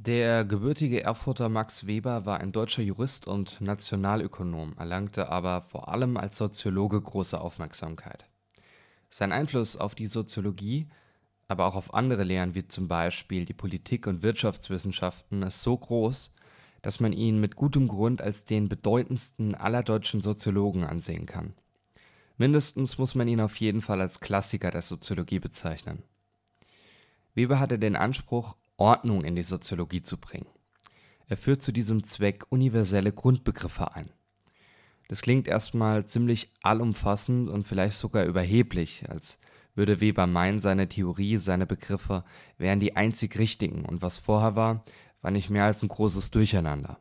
Der gebürtige Erfurter Max Weber war ein deutscher Jurist und Nationalökonom, erlangte aber vor allem als Soziologe große Aufmerksamkeit. Sein Einfluss auf die Soziologie, aber auch auf andere Lehren wie zum Beispiel die Politik- und Wirtschaftswissenschaften ist so groß, dass man ihn mit gutem Grund als den bedeutendsten aller deutschen Soziologen ansehen kann. Mindestens muss man ihn auf jeden Fall als Klassiker der Soziologie bezeichnen. Weber hatte den Anspruch, Ordnung in die Soziologie zu bringen. Er führt zu diesem Zweck universelle Grundbegriffe ein. Das klingt erstmal ziemlich allumfassend und vielleicht sogar überheblich, als würde Weber meinen, seine Theorie, seine Begriffe wären die einzig richtigen und was vorher war, war nicht mehr als ein großes Durcheinander.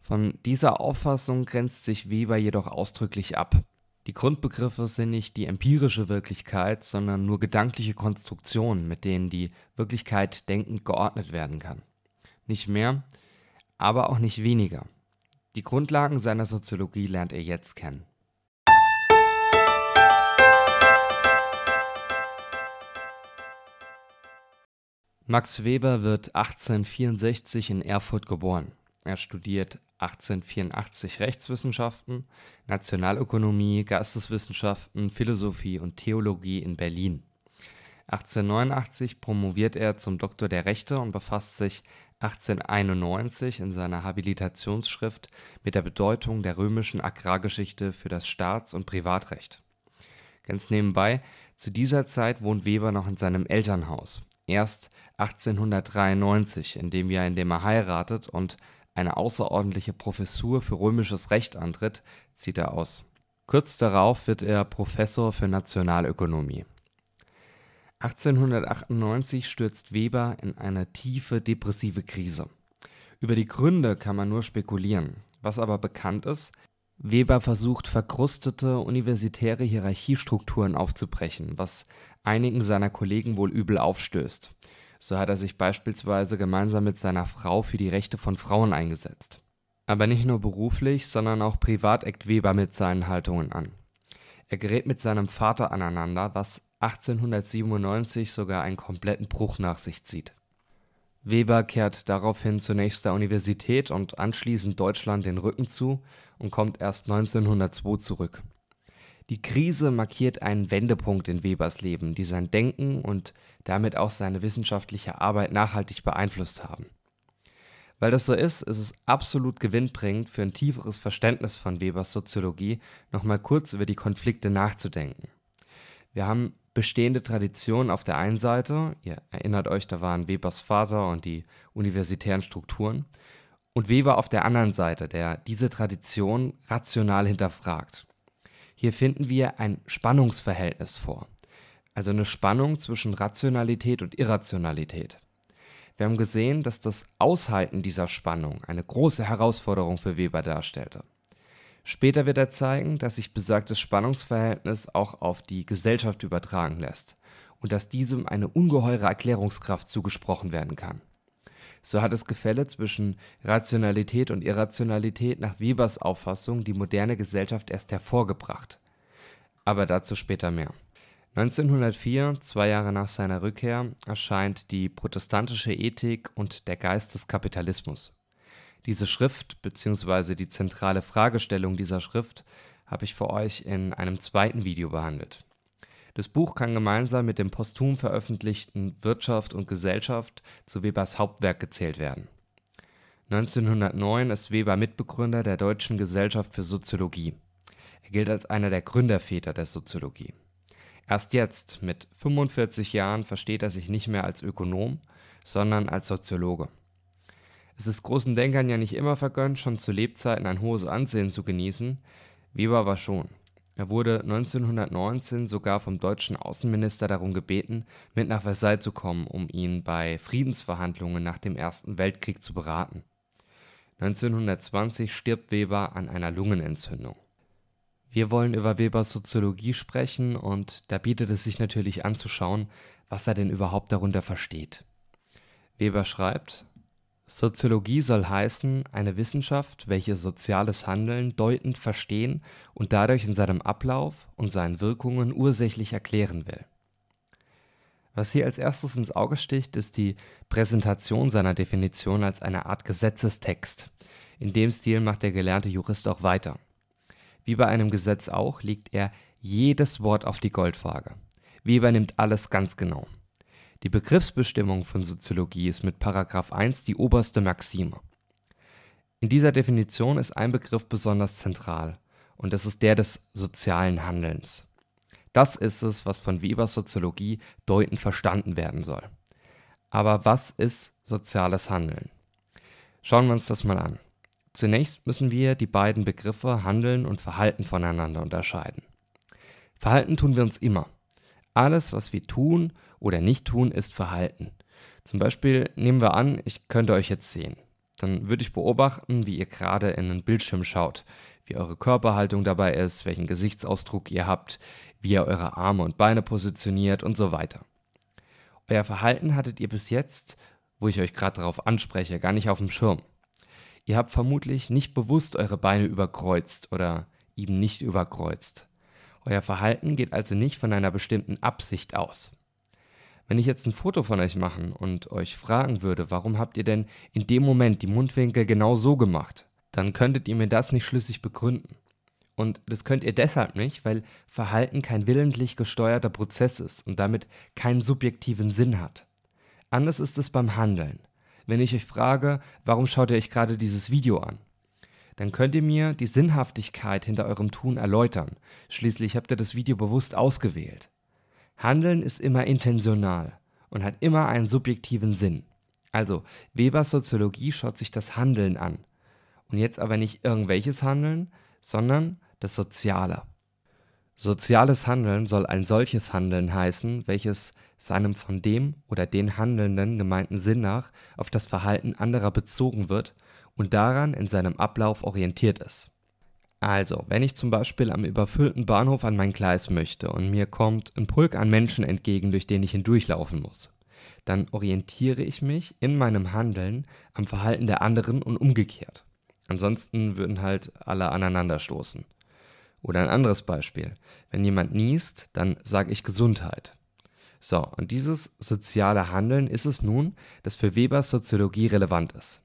Von dieser Auffassung grenzt sich Weber jedoch ausdrücklich ab. Die Grundbegriffe sind nicht die empirische Wirklichkeit, sondern nur gedankliche Konstruktionen, mit denen die Wirklichkeit denkend geordnet werden kann. Nicht mehr, aber auch nicht weniger. Die Grundlagen seiner Soziologie lernt er jetzt kennen. Max Weber wird 1864 in Erfurt geboren. Er studiert 1884 Rechtswissenschaften, Nationalökonomie, Geisteswissenschaften, Philosophie und Theologie in Berlin. 1889 promoviert er zum Doktor der Rechte und befasst sich 1891 in seiner Habilitationsschrift mit der Bedeutung der römischen Agrargeschichte für das Staats- und Privatrecht. Ganz nebenbei, zu dieser Zeit wohnt Weber noch in seinem Elternhaus. Erst 1893, in dem Jahr, in dem er heiratet, und eine außerordentliche Professur für römisches Recht antritt, zieht er aus. Kurz darauf wird er Professor für Nationalökonomie. 1898 stürzt Weber in eine tiefe depressive Krise. Über die Gründe kann man nur spekulieren. Was aber bekannt ist, Weber versucht verkrustete universitäre Hierarchiestrukturen aufzubrechen, was einigen seiner Kollegen wohl übel aufstößt. So hat er sich beispielsweise gemeinsam mit seiner Frau für die Rechte von Frauen eingesetzt. Aber nicht nur beruflich, sondern auch privat eckt Weber mit seinen Haltungen an. Er gerät mit seinem Vater aneinander, was 1897 sogar einen kompletten Bruch nach sich zieht. Weber kehrt daraufhin zunächst der Universität und anschließend Deutschland den Rücken zu und kommt erst 1902 zurück die Krise markiert einen Wendepunkt in Webers Leben, die sein Denken und damit auch seine wissenschaftliche Arbeit nachhaltig beeinflusst haben. Weil das so ist, ist es absolut gewinnbringend für ein tieferes Verständnis von Webers Soziologie, nochmal kurz über die Konflikte nachzudenken. Wir haben bestehende Traditionen auf der einen Seite, ihr erinnert euch, da waren Webers Vater und die universitären Strukturen, und Weber auf der anderen Seite, der diese Tradition rational hinterfragt. Hier finden wir ein Spannungsverhältnis vor, also eine Spannung zwischen Rationalität und Irrationalität. Wir haben gesehen, dass das Aushalten dieser Spannung eine große Herausforderung für Weber darstellte. Später wird er zeigen, dass sich besagtes Spannungsverhältnis auch auf die Gesellschaft übertragen lässt und dass diesem eine ungeheure Erklärungskraft zugesprochen werden kann. So hat das Gefälle zwischen Rationalität und Irrationalität nach Webers Auffassung die moderne Gesellschaft erst hervorgebracht. Aber dazu später mehr. 1904, zwei Jahre nach seiner Rückkehr, erscheint die Protestantische Ethik und der Geist des Kapitalismus. Diese Schrift bzw. die zentrale Fragestellung dieser Schrift habe ich für euch in einem zweiten Video behandelt. Das Buch kann gemeinsam mit dem posthum veröffentlichten Wirtschaft und Gesellschaft zu Webers Hauptwerk gezählt werden. 1909 ist Weber Mitbegründer der Deutschen Gesellschaft für Soziologie. Er gilt als einer der Gründerväter der Soziologie. Erst jetzt, mit 45 Jahren, versteht er sich nicht mehr als Ökonom, sondern als Soziologe. Es ist großen Denkern ja nicht immer vergönnt, schon zu Lebzeiten ein hohes Ansehen zu genießen. Weber war schon. Er wurde 1919 sogar vom deutschen Außenminister darum gebeten, mit nach Versailles zu kommen, um ihn bei Friedensverhandlungen nach dem Ersten Weltkrieg zu beraten. 1920 stirbt Weber an einer Lungenentzündung. Wir wollen über Webers Soziologie sprechen und da bietet es sich natürlich anzuschauen, was er denn überhaupt darunter versteht. Weber schreibt, Soziologie soll heißen, eine Wissenschaft, welche soziales Handeln deutend verstehen und dadurch in seinem Ablauf und seinen Wirkungen ursächlich erklären will. Was hier als erstes ins Auge sticht, ist die Präsentation seiner Definition als eine Art Gesetzestext. In dem Stil macht der gelernte Jurist auch weiter. Wie bei einem Gesetz auch, legt er jedes Wort auf die Goldfrage. Weber nimmt alles ganz genau. Die Begriffsbestimmung von Soziologie ist mit § 1 die oberste Maxime. In dieser Definition ist ein Begriff besonders zentral, und das ist der des sozialen Handelns. Das ist es, was von Webers Soziologie deutend verstanden werden soll. Aber was ist soziales Handeln? Schauen wir uns das mal an. Zunächst müssen wir die beiden Begriffe Handeln und Verhalten voneinander unterscheiden. Verhalten tun wir uns immer, alles, was wir tun oder nicht tun, ist Verhalten. Zum Beispiel nehmen wir an, ich könnte euch jetzt sehen. Dann würde ich beobachten, wie ihr gerade in einen Bildschirm schaut, wie eure Körperhaltung dabei ist, welchen Gesichtsausdruck ihr habt, wie ihr eure Arme und Beine positioniert und so weiter. Euer Verhalten hattet ihr bis jetzt, wo ich euch gerade darauf anspreche, gar nicht auf dem Schirm. Ihr habt vermutlich nicht bewusst eure Beine überkreuzt oder eben nicht überkreuzt. Euer Verhalten geht also nicht von einer bestimmten Absicht aus. Wenn ich jetzt ein Foto von euch machen und euch fragen würde, warum habt ihr denn in dem Moment die Mundwinkel genau so gemacht, dann könntet ihr mir das nicht schlüssig begründen. Und das könnt ihr deshalb nicht, weil Verhalten kein willentlich gesteuerter Prozess ist und damit keinen subjektiven Sinn hat. Anders ist es beim Handeln. Wenn ich euch frage, warum schaut ihr euch gerade dieses Video an? dann könnt ihr mir die Sinnhaftigkeit hinter eurem Tun erläutern. Schließlich habt ihr das Video bewusst ausgewählt. Handeln ist immer intentional und hat immer einen subjektiven Sinn. Also, Webers Soziologie schaut sich das Handeln an. Und jetzt aber nicht irgendwelches Handeln, sondern das Soziale. Soziales Handeln soll ein solches Handeln heißen, welches seinem von dem oder den Handelnden gemeinten Sinn nach auf das Verhalten anderer bezogen wird und daran in seinem Ablauf orientiert ist. Also, wenn ich zum Beispiel am überfüllten Bahnhof an mein Gleis möchte und mir kommt ein Pulk an Menschen entgegen, durch den ich hindurchlaufen muss, dann orientiere ich mich in meinem Handeln am Verhalten der anderen und umgekehrt. Ansonsten würden halt alle aneinander stoßen. Oder ein anderes Beispiel. Wenn jemand niest, dann sage ich Gesundheit. So, und dieses soziale Handeln ist es nun, das für Webers Soziologie relevant ist.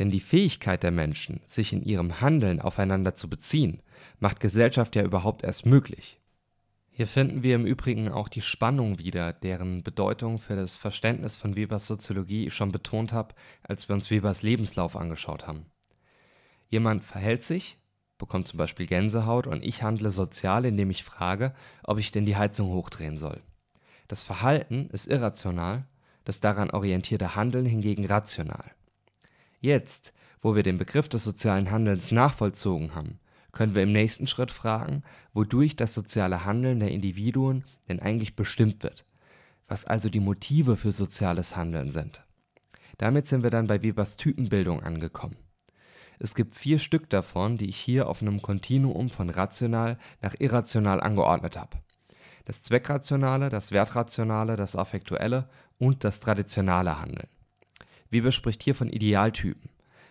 Denn die Fähigkeit der Menschen, sich in ihrem Handeln aufeinander zu beziehen, macht Gesellschaft ja überhaupt erst möglich. Hier finden wir im Übrigen auch die Spannung wieder, deren Bedeutung für das Verständnis von Webers Soziologie ich schon betont habe, als wir uns Webers Lebenslauf angeschaut haben. Jemand verhält sich, bekommt zum Beispiel Gänsehaut und ich handle sozial, indem ich frage, ob ich denn die Heizung hochdrehen soll. Das Verhalten ist irrational, das daran orientierte Handeln hingegen rational. Jetzt, wo wir den Begriff des sozialen Handelns nachvollzogen haben, können wir im nächsten Schritt fragen, wodurch das soziale Handeln der Individuen denn eigentlich bestimmt wird, was also die Motive für soziales Handeln sind. Damit sind wir dann bei Webers Typenbildung angekommen. Es gibt vier Stück davon, die ich hier auf einem Kontinuum von rational nach irrational angeordnet habe das zweckrationale, das wertrationale, das affektuelle und das traditionale Handeln. Weber spricht hier von Idealtypen,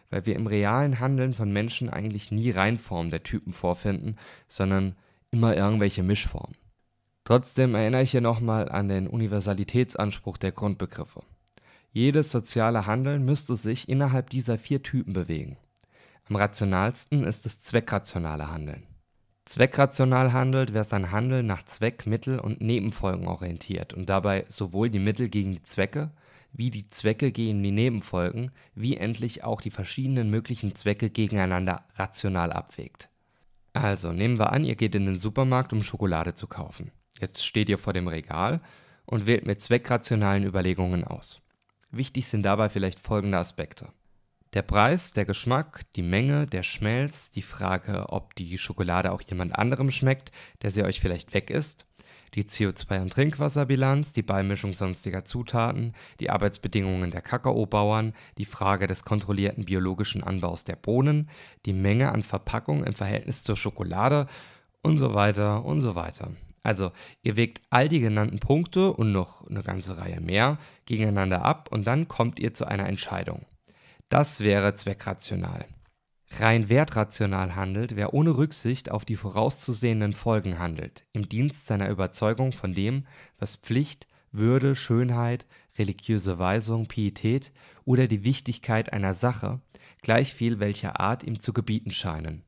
weil wir im realen Handeln von Menschen eigentlich nie Reinformen der Typen vorfinden, sondern immer irgendwelche Mischformen. Trotzdem erinnere ich hier nochmal an den Universalitätsanspruch der Grundbegriffe. Jedes soziale Handeln müsste sich innerhalb dieser vier Typen bewegen. Am rationalsten ist das zweckrationale Handeln. Zweckrational handelt, wer sein Handeln nach Zweck, Mittel und Nebenfolgen orientiert und dabei sowohl die Mittel gegen die Zwecke, wie die Zwecke gegen die Nebenfolgen, wie endlich auch die verschiedenen möglichen Zwecke gegeneinander rational abwägt. Also nehmen wir an, ihr geht in den Supermarkt, um Schokolade zu kaufen. Jetzt steht ihr vor dem Regal und wählt mit zweckrationalen Überlegungen aus. Wichtig sind dabei vielleicht folgende Aspekte. Der Preis, der Geschmack, die Menge, der Schmelz, die Frage, ob die Schokolade auch jemand anderem schmeckt, der sie euch vielleicht weg ist, die CO2- und Trinkwasserbilanz, die Beimischung sonstiger Zutaten, die Arbeitsbedingungen der Kakaobauern, die Frage des kontrollierten biologischen Anbaus der Bohnen, die Menge an Verpackung im Verhältnis zur Schokolade und so weiter und so weiter. Also, ihr wägt all die genannten Punkte und noch eine ganze Reihe mehr gegeneinander ab und dann kommt ihr zu einer Entscheidung. Das wäre zweckrational. Rein wertrational handelt, wer ohne Rücksicht auf die vorauszusehenden Folgen handelt, im Dienst seiner Überzeugung von dem, was Pflicht, Würde, Schönheit, religiöse Weisung, Pietät oder die Wichtigkeit einer Sache, gleich viel welcher Art ihm zu gebieten scheinen.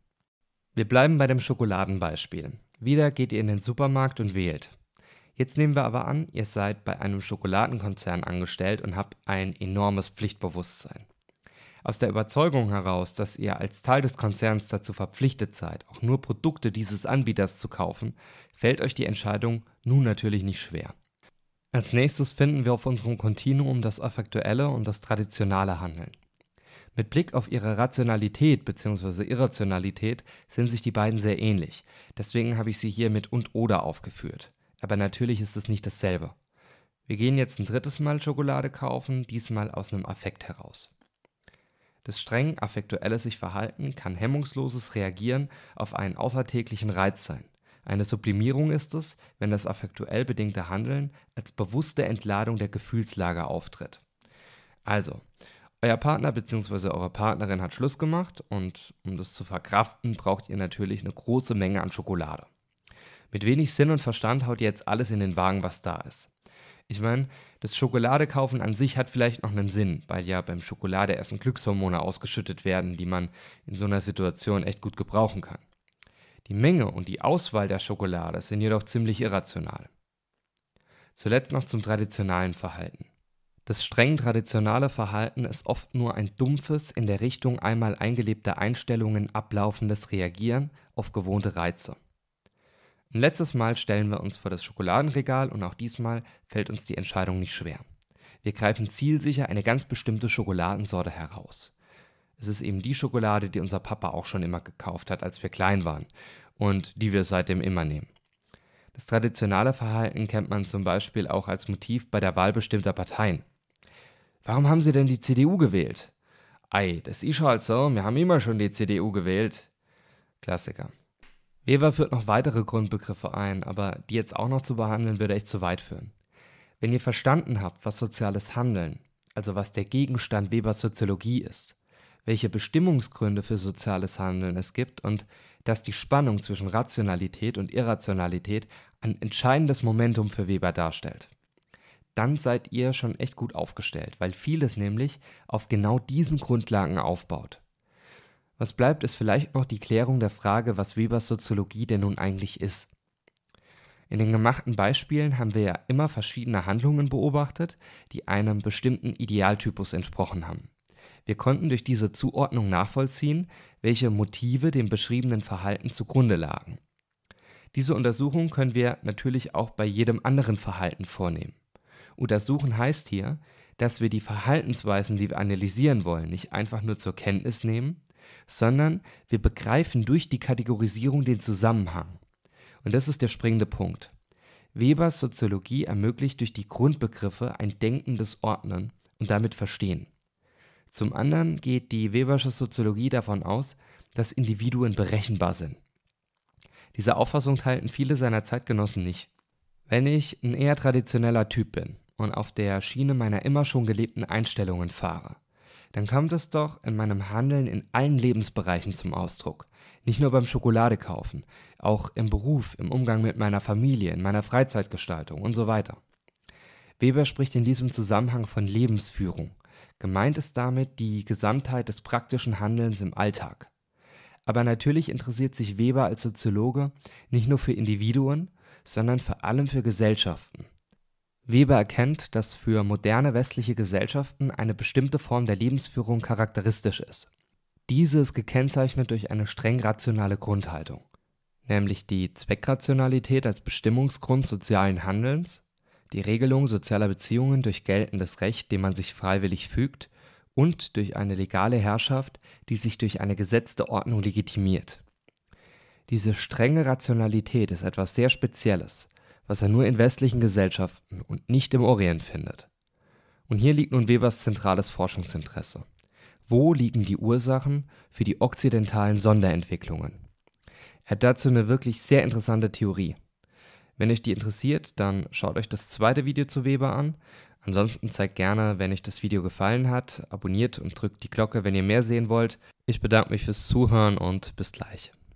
Wir bleiben bei dem Schokoladenbeispiel. Wieder geht ihr in den Supermarkt und wählt. Jetzt nehmen wir aber an, ihr seid bei einem Schokoladenkonzern angestellt und habt ein enormes Pflichtbewusstsein. Aus der Überzeugung heraus, dass ihr als Teil des Konzerns dazu verpflichtet seid, auch nur Produkte dieses Anbieters zu kaufen, fällt euch die Entscheidung nun natürlich nicht schwer. Als nächstes finden wir auf unserem Kontinuum das affektuelle und das traditionale Handeln. Mit Blick auf ihre Rationalität bzw. Irrationalität sind sich die beiden sehr ähnlich, deswegen habe ich sie hier mit und oder aufgeführt. Aber natürlich ist es nicht dasselbe. Wir gehen jetzt ein drittes Mal Schokolade kaufen, diesmal aus einem Affekt heraus. Das streng affektuelle Sich-Verhalten kann hemmungsloses Reagieren auf einen außertäglichen Reiz sein. Eine Sublimierung ist es, wenn das affektuell bedingte Handeln als bewusste Entladung der Gefühlslage auftritt. Also, euer Partner bzw. eure Partnerin hat Schluss gemacht und um das zu verkraften, braucht ihr natürlich eine große Menge an Schokolade. Mit wenig Sinn und Verstand haut ihr jetzt alles in den Wagen, was da ist. Ich meine, das Schokolade kaufen an sich hat vielleicht noch einen Sinn, weil ja beim Schokolade Schokoladeessen Glückshormone ausgeschüttet werden, die man in so einer Situation echt gut gebrauchen kann. Die Menge und die Auswahl der Schokolade sind jedoch ziemlich irrational. Zuletzt noch zum traditionalen Verhalten. Das streng traditionale Verhalten ist oft nur ein dumpfes, in der Richtung einmal eingelebter Einstellungen ablaufendes Reagieren auf gewohnte Reize. Ein letztes Mal stellen wir uns vor das Schokoladenregal und auch diesmal fällt uns die Entscheidung nicht schwer. Wir greifen zielsicher eine ganz bestimmte Schokoladensorte heraus. Es ist eben die Schokolade, die unser Papa auch schon immer gekauft hat, als wir klein waren und die wir seitdem immer nehmen. Das traditionale Verhalten kennt man zum Beispiel auch als Motiv bei der Wahl bestimmter Parteien. Warum haben Sie denn die CDU gewählt? Ei, das ist halt so, wir haben immer schon die CDU gewählt. Klassiker. Weber führt noch weitere Grundbegriffe ein, aber die jetzt auch noch zu behandeln, würde echt zu weit führen. Wenn ihr verstanden habt, was soziales Handeln, also was der Gegenstand Webers Soziologie ist, welche Bestimmungsgründe für soziales Handeln es gibt und dass die Spannung zwischen Rationalität und Irrationalität ein entscheidendes Momentum für Weber darstellt, dann seid ihr schon echt gut aufgestellt, weil vieles nämlich auf genau diesen Grundlagen aufbaut. Was bleibt, ist vielleicht noch die Klärung der Frage, was Webers Soziologie denn nun eigentlich ist. In den gemachten Beispielen haben wir ja immer verschiedene Handlungen beobachtet, die einem bestimmten Idealtypus entsprochen haben. Wir konnten durch diese Zuordnung nachvollziehen, welche Motive dem beschriebenen Verhalten zugrunde lagen. Diese Untersuchung können wir natürlich auch bei jedem anderen Verhalten vornehmen. Untersuchen heißt hier, dass wir die Verhaltensweisen, die wir analysieren wollen, nicht einfach nur zur Kenntnis nehmen, sondern wir begreifen durch die Kategorisierung den Zusammenhang. Und das ist der springende Punkt. Webers Soziologie ermöglicht durch die Grundbegriffe ein denkendes Ordnen und damit Verstehen. Zum anderen geht die Webersche Soziologie davon aus, dass Individuen berechenbar sind. Diese Auffassung teilten viele seiner Zeitgenossen nicht. Wenn ich ein eher traditioneller Typ bin und auf der Schiene meiner immer schon gelebten Einstellungen fahre, dann kommt es doch in meinem Handeln in allen Lebensbereichen zum Ausdruck. Nicht nur beim Schokoladekaufen, auch im Beruf, im Umgang mit meiner Familie, in meiner Freizeitgestaltung und so weiter. Weber spricht in diesem Zusammenhang von Lebensführung. Gemeint ist damit die Gesamtheit des praktischen Handelns im Alltag. Aber natürlich interessiert sich Weber als Soziologe nicht nur für Individuen, sondern vor allem für Gesellschaften. Weber erkennt, dass für moderne westliche Gesellschaften eine bestimmte Form der Lebensführung charakteristisch ist. Diese ist gekennzeichnet durch eine streng rationale Grundhaltung, nämlich die Zweckrationalität als Bestimmungsgrund sozialen Handelns, die Regelung sozialer Beziehungen durch geltendes Recht, dem man sich freiwillig fügt, und durch eine legale Herrschaft, die sich durch eine gesetzte Ordnung legitimiert. Diese strenge Rationalität ist etwas sehr Spezielles – was er nur in westlichen Gesellschaften und nicht im Orient findet. Und hier liegt nun Webers zentrales Forschungsinteresse. Wo liegen die Ursachen für die okzidentalen Sonderentwicklungen? Er hat dazu eine wirklich sehr interessante Theorie. Wenn euch die interessiert, dann schaut euch das zweite Video zu Weber an. Ansonsten zeigt gerne, wenn euch das Video gefallen hat, abonniert und drückt die Glocke, wenn ihr mehr sehen wollt. Ich bedanke mich fürs Zuhören und bis gleich.